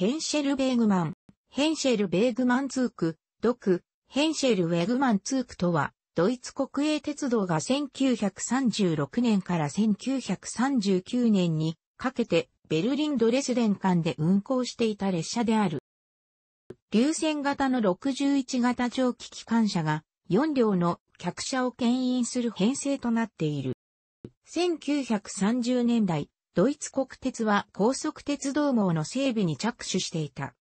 ヘンシェルベーグマン、ヘンシェルベーグマンツーク、ドク、ヘンシェルウェグマンツークとは、ドイツ国営鉄道が1936年から1939年にかけてベルリンドレスデン間で運行していた列車である。流線型の61型蒸気機関車が4両の客車を牽引する編成となっている。1930年代、ドイツ国鉄は高速鉄道網の整備に着手していた。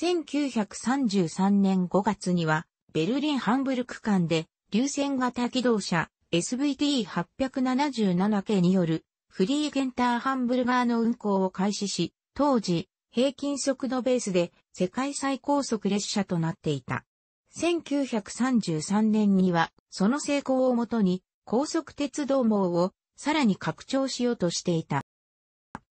1933年5月には、ベルリン・ハンブルク間で、流線型機動車 SVT877 系によるフリーゲンターハンブルガーの運行を開始し、当時、平均速度ベースで世界最高速列車となっていた。1933年には、その成功をもとに、高速鉄道網をさらに拡張しようとしていた。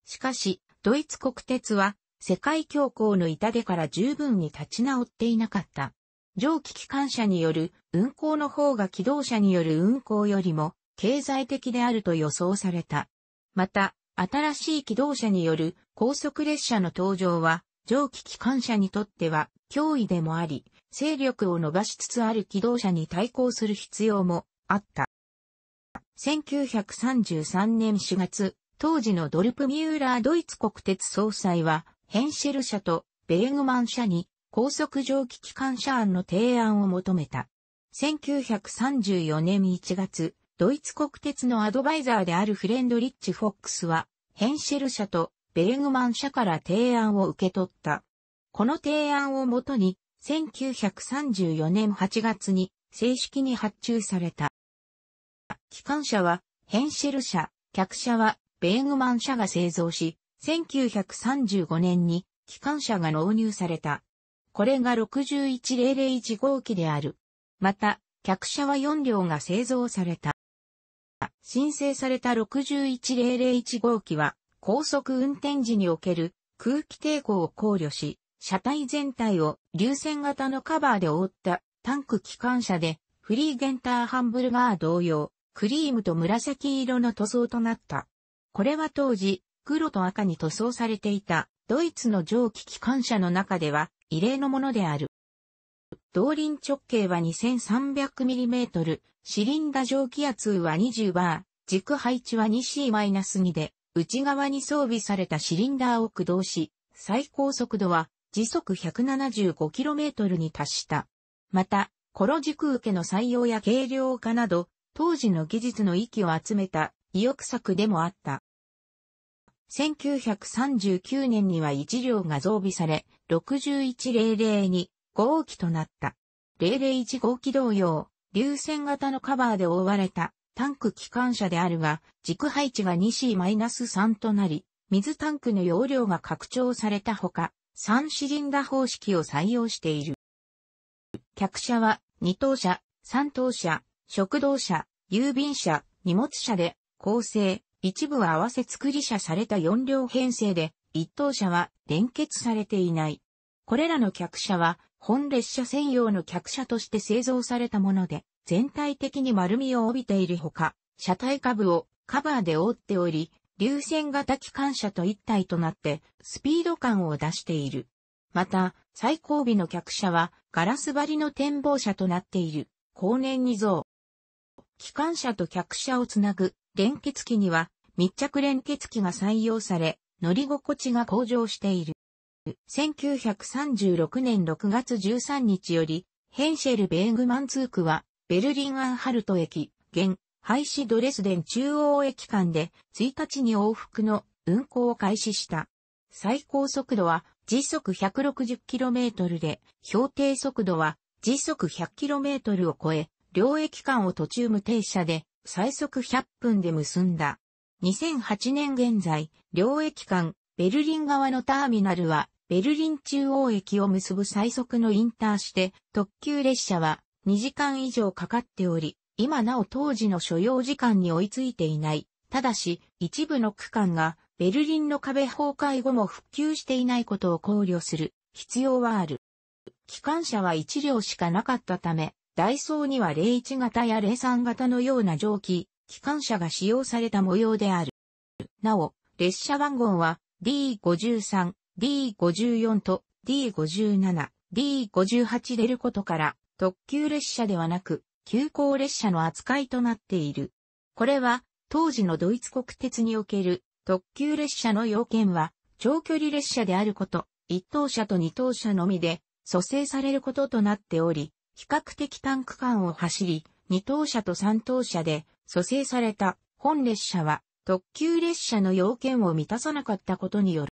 しかし、ドイツ国鉄は、世界恐慌の痛手から十分に立ち直っていなかった。蒸気機関車による運行の方が機動車による運行よりも経済的であると予想された。また、新しい機動車による高速列車の登場は、蒸気機関車にとっては脅威でもあり、勢力を伸ばしつつある機動車に対抗する必要もあった。1933年4月、当時のドルプミューラードイツ国鉄総裁は、ヘンシェル社とベーグマン社に高速蒸気機関車案の提案を求めた。1934年1月、ドイツ国鉄のアドバイザーであるフレンドリッチ・フォックスは、ヘンシェル社とベーグマン社から提案を受け取った。この提案をもとに、1934年8月に正式に発注された。機関車はヘンシェル社、客車はベーグマン社が製造し、1935年に機関車が納入された。これが61001号機である。また、客車は4両が製造された。申請された61001号機は、高速運転時における空気抵抗を考慮し、車体全体を流線型のカバーで覆ったタンク機関車で、フリーゲンターハンブルガー同様、クリームと紫色の塗装となった。これは当時、黒と赤に塗装されていたドイツの蒸気機関車の中では異例のものである。動輪直径は 2300mm、シリンダ蒸気圧は20バー、軸配置は 2C-2 で、内側に装備されたシリンダーを駆動し、最高速度は時速 175km に達した。また、コロ軸受けの採用や軽量化など、当時の技術の域を集めた意欲作でもあった。1939年には1両が増備され、61002号機となった。001号機同様、流線型のカバーで覆われたタンク機関車であるが、軸配置が 2C-3 となり、水タンクの容量が拡張されたほか、3シリンダ方式を採用している。客車は二等車、三等車、食堂車、郵便車、荷物車で構成、一部は合わせ作り車された4両編成で、一等車は連結されていない。これらの客車は、本列車専用の客車として製造されたもので、全体的に丸みを帯びているほか、車体下部をカバーで覆っており、流線型機関車と一体となって、スピード感を出している。また、最後尾の客車は、ガラス張りの展望車となっている、後年に像。機関車と客車をつなぐ連結機には密着連結機が採用され、乗り心地が向上している。1936年6月13日より、ヘンシェル・ベーグマンツークは、ベルリン・アンハルト駅、現、廃止ドレスデン中央駅間で、1日に往復の運行を開始した。最高速度は時速 160km で、標定速度は時速 100km を超え、両駅間を途中無停車で最速100分で結んだ。2008年現在、両駅間、ベルリン側のターミナルは、ベルリン中央駅を結ぶ最速のインターして、特急列車は2時間以上かかっており、今なお当時の所要時間に追いついていない。ただし、一部の区間が、ベルリンの壁崩壊後も復旧していないことを考慮する必要はある。機関車は1両しかなかったため、ダイソーには01型や03型のような蒸気、機関車が使用された模様である。なお、列車番号は D53、D54 と D57、D58 出ることから特急列車ではなく急行列車の扱いとなっている。これは当時のドイツ国鉄における特急列車の要件は長距離列車であること、一等車と二等車のみで蘇生されることとなっており、比較的短区間を走り、2等車と3等車で蘇生された本列車は特急列車の要件を満たさなかったことによる。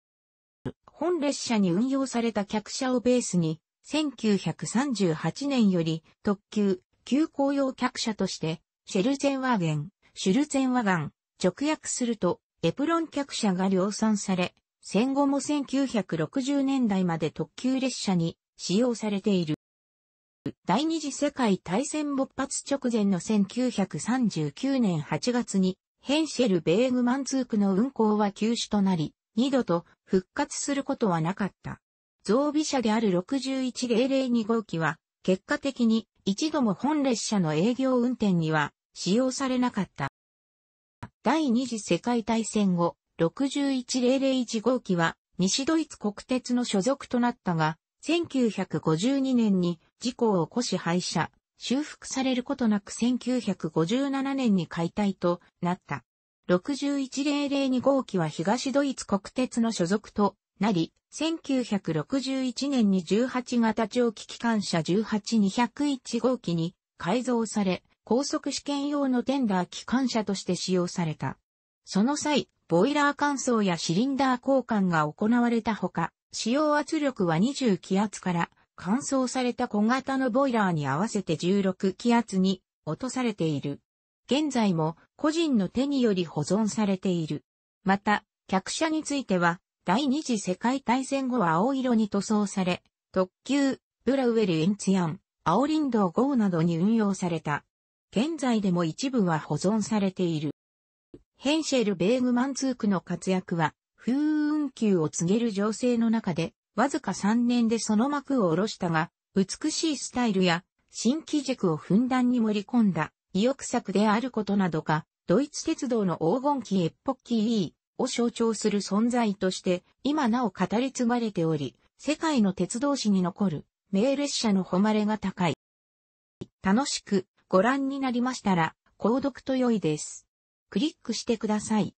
本列車に運用された客車をベースに、1938年より特急、急行用客車として、シェルゼンワーゲン、シュルゼンワガン、直訳すると、エプロン客車が量産され、戦後も1960年代まで特急列車に使用されている。第二次世界大戦勃発直前の1939年8月に、ヘンシェル・ベーグマンツークの運行は休止となり、二度と復活することはなかった。増備車である61002号機は、結果的に一度も本列車の営業運転には使用されなかった。第二次世界大戦後、61001号機は西ドイツ国鉄の所属となったが、1952年に事故を起こし廃車、修復されることなく1957年に解体となった。61002号機は東ドイツ国鉄の所属となり、1961年に18型蒸気機関車18201号機に改造され、高速試験用のテンダー機関車として使用された。その際、ボイラー乾燥やシリンダー交換が行われたほか、使用圧力は20気圧から乾燥された小型のボイラーに合わせて16気圧に落とされている。現在も個人の手により保存されている。また、客車については、第二次世界大戦後は青色に塗装され、特急、ブラウェル・エンツヤン、青林道号などに運用された。現在でも一部は保存されている。ヘンシェル・ベーグマンツークの活躍は、紛糾を告げる情勢の中で、わずか3年でその幕を下ろしたが、美しいスタイルや、新機軸をふんだんに盛り込んだ、意欲作であることなどか、ドイツ鉄道の黄金期エッポッキー E を象徴する存在として、今なお語り継がれており、世界の鉄道史に残る、名列車の誉れが高い。楽しくご覧になりましたら、購読と良いです。クリックしてください。